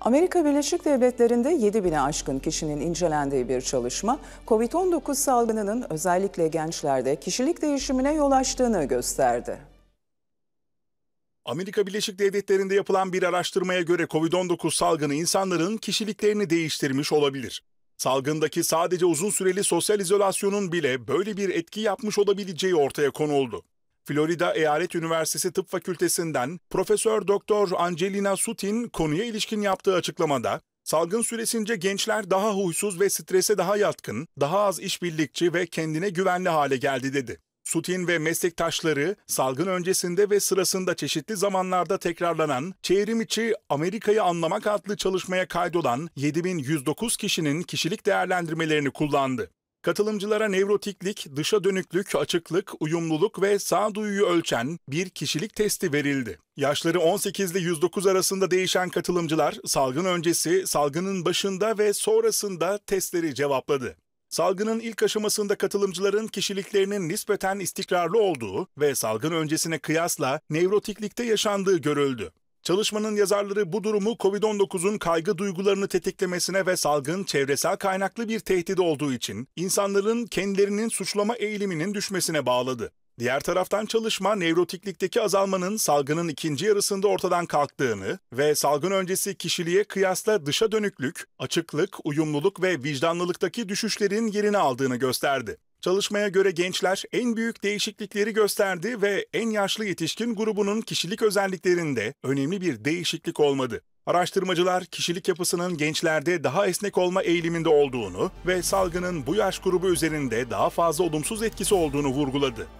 Amerika Birleşik Devletleri'nde 7 bine aşkın kişinin incelendiği bir çalışma, COVID-19 salgınının özellikle gençlerde kişilik değişimine yol açtığını gösterdi. Amerika Birleşik Devletleri'nde yapılan bir araştırmaya göre COVID-19 salgını insanların kişiliklerini değiştirmiş olabilir. Salgındaki sadece uzun süreli sosyal izolasyonun bile böyle bir etki yapmış olabileceği ortaya konuldu. Florida Eyalet Üniversitesi Tıp Fakültesinden Profesör Doktor Angelina Sutin konuya ilişkin yaptığı açıklamada Salgın süresince gençler daha huysuz ve strese daha yatkın, daha az işbirlikçi ve kendine güvenli hale geldi dedi. Sutin ve meslektaşları salgın öncesinde ve sırasında çeşitli zamanlarda tekrarlanan çevrim içi Amerika'yı anlamak adlı çalışmaya kaydolan 7109 kişinin kişilik değerlendirmelerini kullandı. Katılımcılara nevrotiklik, dışa dönüklük, açıklık, uyumluluk ve sağduyuyu ölçen bir kişilik testi verildi. Yaşları 18 ile 109 arasında değişen katılımcılar salgın öncesi, salgının başında ve sonrasında testleri cevapladı. Salgının ilk aşamasında katılımcıların kişiliklerinin nispeten istikrarlı olduğu ve salgın öncesine kıyasla nevrotiklikte yaşandığı görüldü. Çalışmanın yazarları bu durumu COVID-19'un kaygı duygularını tetiklemesine ve salgın çevresel kaynaklı bir tehdit olduğu için insanların kendilerinin suçlama eğiliminin düşmesine bağladı. Diğer taraftan çalışma nevrotiklikteki azalmanın salgının ikinci yarısında ortadan kalktığını ve salgın öncesi kişiliğe kıyasla dışa dönüklük, açıklık, uyumluluk ve vicdanlılıktaki düşüşlerin yerini aldığını gösterdi. Çalışmaya göre gençler en büyük değişiklikleri gösterdi ve en yaşlı yetişkin grubunun kişilik özelliklerinde önemli bir değişiklik olmadı. Araştırmacılar kişilik yapısının gençlerde daha esnek olma eğiliminde olduğunu ve salgının bu yaş grubu üzerinde daha fazla olumsuz etkisi olduğunu vurguladı.